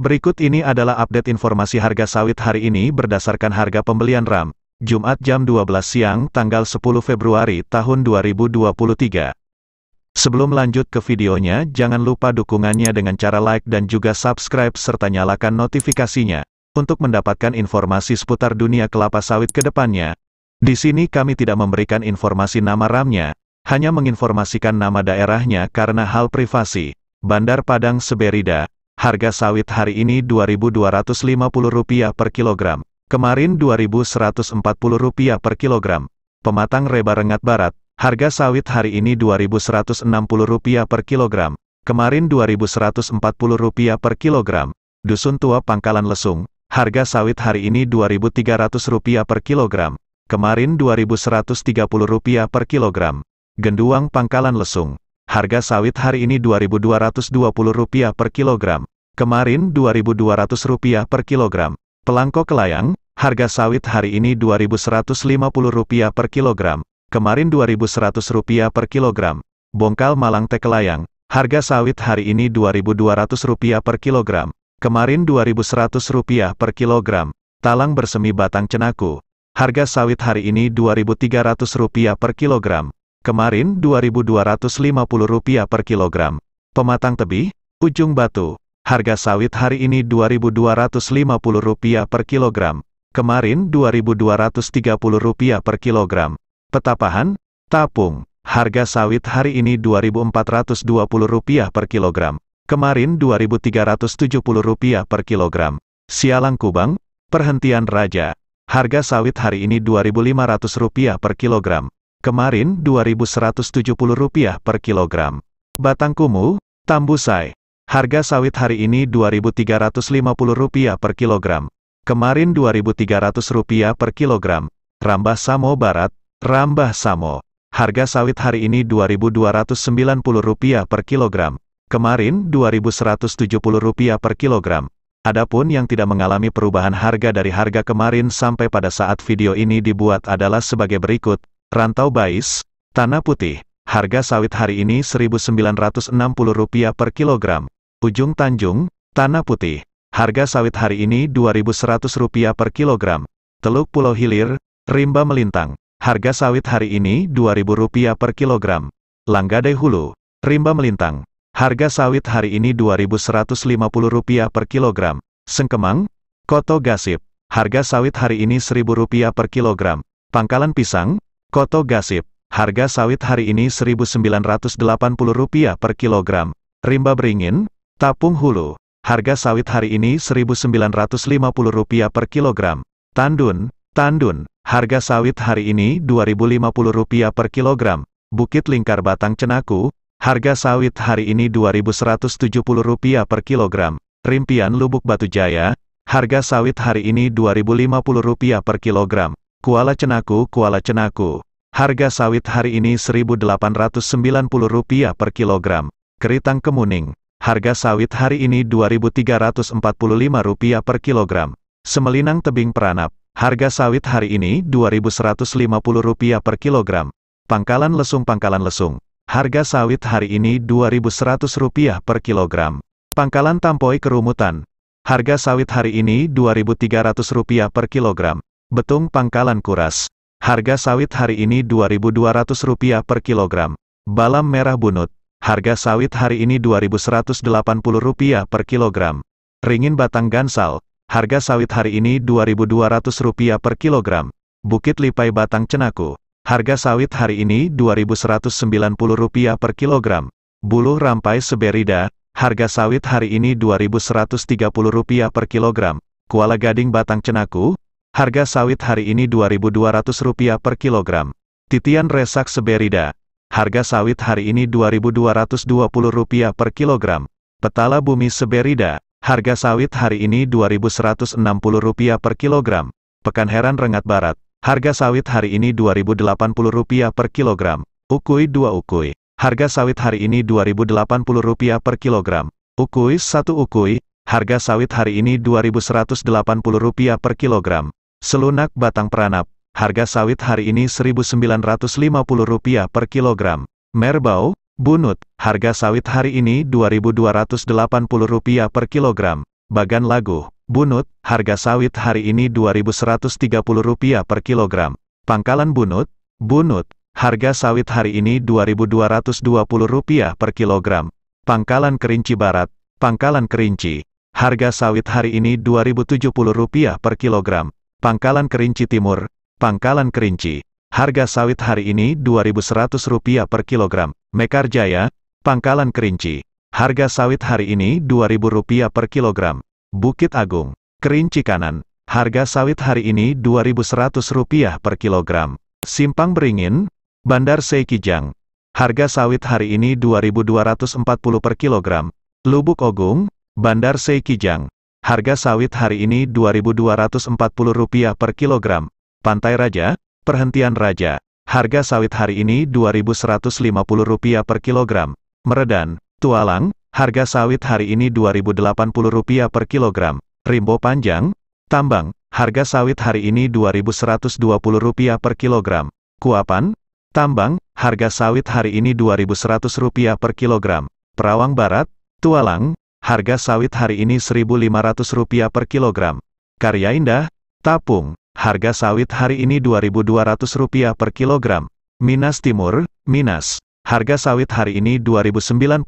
Berikut ini adalah update informasi harga sawit hari ini berdasarkan harga pembelian RAM, Jumat jam 12 siang tanggal 10 Februari tahun 2023. Sebelum lanjut ke videonya, jangan lupa dukungannya dengan cara like dan juga subscribe serta nyalakan notifikasinya, untuk mendapatkan informasi seputar dunia kelapa sawit ke depannya. Di sini kami tidak memberikan informasi nama RAM-nya, hanya menginformasikan nama daerahnya karena hal privasi. Bandar Padang Seberida, harga sawit hari ini Rp2.250 per kilogram, kemarin Rp2.140 per kilogram. Pematang Reba Rengat Barat, harga sawit hari ini Rp2.160 per kilogram, kemarin Rp2.140 per kilogram. Dusun Tua Pangkalan Lesung, harga sawit hari ini Rp2.300 per kilogram, kemarin Rp2.130 per kilogram. Genduang Pangkalan Lesung, harga sawit hari ini Rp2.220 per kilogram, Kemarin Rp2.200 per kilogram. Pelangko kelayang, harga sawit hari ini Rp2.150 per kilogram. Kemarin Rp2.100 per kilogram. Bongkal malang Kelayang, harga sawit hari ini Rp2.200 per kilogram. Kemarin Rp2.100 per kilogram. Talang bersemi batang cenaku. Harga sawit hari ini Rp2.300 per kilogram. Kemarin Rp2.250 per kilogram. Pematang tebi, ujung batu. Harga sawit hari ini Rp2.250 per kilogram, kemarin Rp2.230 per kilogram. Petapahan, tapung, harga sawit hari ini Rp2.420 per kilogram, kemarin Rp2.370 per kilogram. Sialang Kubang, perhentian Raja, harga sawit hari ini Rp2.500 per kilogram, kemarin Rp2.170 per kilogram. Batang Kumu, Tambusai, Harga sawit hari ini Rp2.350 per kilogram. Kemarin Rp2.300 per kilogram. Rambah Samo Barat, Rambah Samo. Harga sawit hari ini Rp2.290 per kilogram. Kemarin Rp2.170 per kilogram. Adapun yang tidak mengalami perubahan harga dari harga kemarin sampai pada saat video ini dibuat adalah sebagai berikut. Rantau Bais, Tanah Putih. Harga sawit hari ini Rp1.960 per kilogram. Ujung Tanjung, Tanah Putih. Harga sawit hari ini Rp2.100 per kilogram. Teluk Pulau Hilir, Rimba Melintang. Harga sawit hari ini Rp2.000 per kilogram. Langgadai Hulu, Rimba Melintang. Harga sawit hari ini Rp2.150 per kilogram. Sengkemang, Koto Gasip. Harga sawit hari ini Rp1.000 per kilogram. Pangkalan Pisang, Koto Gasip. Harga sawit hari ini Rp1.980 per kilogram. Rimba Beringin, Tapung Hulu. Harga sawit hari ini Rp1.950 per kilogram. Tandun, Tandun. Harga sawit hari ini Rp2.050 per kilogram. Bukit Lingkar Batang Cenaku. Harga sawit hari ini Rp2.170 per kilogram. Rimpian Lubuk Batu Jaya. Harga sawit hari ini Rp2.050 per kilogram. Kuala Cenaku, Kuala Cenaku. Harga sawit hari ini Rp1.890 per kilogram. Keritang Kemuning. Harga sawit hari ini Rp2.345 per kilogram. Semelinang tebing peranap. Harga sawit hari ini Rp2.150 per kilogram. Pangkalan lesung pangkalan lesung. Harga sawit hari ini Rp2.100 per kilogram. Pangkalan tampoi kerumutan. Harga sawit hari ini Rp2.300 per kilogram. Betung pangkalan kuras. Harga sawit hari ini Rp2.200 per kilogram. Balam merah bunut. Harga sawit hari ini Rp2.180 per kilogram. Ringin batang gansal, harga sawit hari ini Rp2.200 per kilogram. Bukit lipai batang cenaku, harga sawit hari ini Rp2.190 per kilogram. Buluh rampai seberida, harga sawit hari ini Rp2.130 per kilogram. Kuala gading batang cenaku, harga sawit hari ini Rp2.200 per kilogram. Titian resak seberida, Harga sawit hari ini Rp2.220 per kilogram. Petala Bumi Seberida, harga sawit hari ini Rp2.160 per kilogram. Pekan Heran Rengat Barat, harga sawit hari ini Rp2.080 per kilogram. Ukui 2 Ukui, harga sawit hari ini Rp2.080 per kilogram. Ukui 1 Ukui, harga sawit hari ini Rp2.180 per kilogram. Selunak Batang Peranap, harga sawit hari ini Rp1.950 per kilogram. Merbau, bunut, harga sawit hari ini Rp2.280 per kilogram. Bagan lagu, bunut, harga sawit hari ini Rp2.130 per kilogram. Pangkalan bunut, bunut, harga sawit hari ini Rp2.220 per kilogram. Pangkalan kerinci barat, pangkalan kerinci, harga sawit hari ini Rp2.070 per kilogram. Pangkalan kerinci timur, Pangkalan Kerinci. Harga sawit hari ini Rp2.100 per kilogram. Mekar Jaya, Pangkalan Kerinci. Harga sawit hari ini Rp2.000 per kilogram. Bukit Agung. Kerinci Kanan. Harga sawit hari ini Rp2.100 per kilogram. Simpang Beringin, Bandar Seikijang. Harga sawit hari ini Rp2.240 per kilogram. Lubuk Ogung, Bandar Seikijang. Harga sawit hari ini Rp2.240 per kilogram. Pantai Raja, Perhentian Raja. Harga sawit hari ini Rp2.150 per kilogram. Meredan, Tualang, harga sawit hari ini Rp2.080 per kilogram. Rimbo Panjang, Tambang, harga sawit hari ini Rp2.120 per kilogram. Kuapan, Tambang, harga sawit hari ini Rp2.100 per kilogram. Perawang Barat, Tualang, harga sawit hari ini Rp1.500 per kilogram. Karya Indah, Tapung, Harga sawit hari ini Rp2.200 per kilogram. Minas Timur, Minas. Harga sawit hari ini Rp2.090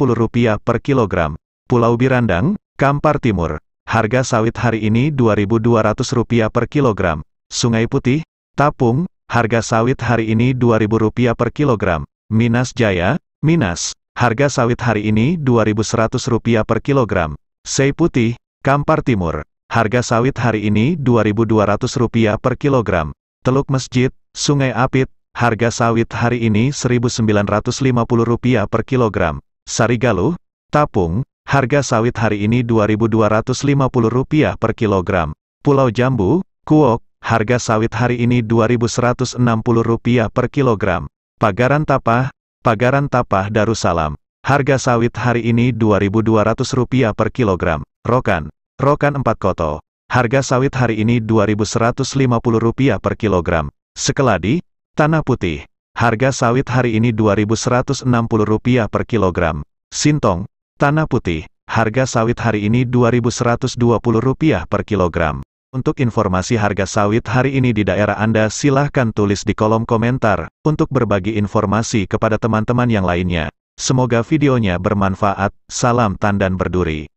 per kilogram. Pulau Birandang, Kampar Timur. Harga sawit hari ini Rp2.200 per kilogram. Sungai Putih, Tapung. Harga sawit hari ini Rp2.000 per kilogram. Minas Jaya, Minas. Harga sawit hari ini Rp2.100 per kilogram. Sei Putih, Kampar Timur. Harga sawit hari ini Rp2.200 per kilogram. Teluk Masjid, Sungai Apit, harga sawit hari ini Rp1.950 per kilogram. Sari Sarigaluh, Tapung, harga sawit hari ini Rp2.250 per kilogram. Pulau Jambu, Kuok, harga sawit hari ini Rp2.160 per kilogram. Pagaran Tapah, Pagaran Tapah Darussalam, harga sawit hari ini Rp2.200 per kilogram. Rokan. Rokan 4 koto. Harga sawit hari ini Rp2.150 per kilogram. Sekeladi, tanah putih. Harga sawit hari ini Rp2.160 per kilogram. Sintong, tanah putih. Harga sawit hari ini Rp2.120 per kilogram. Untuk informasi harga sawit hari ini di daerah Anda silahkan tulis di kolom komentar, untuk berbagi informasi kepada teman-teman yang lainnya. Semoga videonya bermanfaat, salam tandan berduri.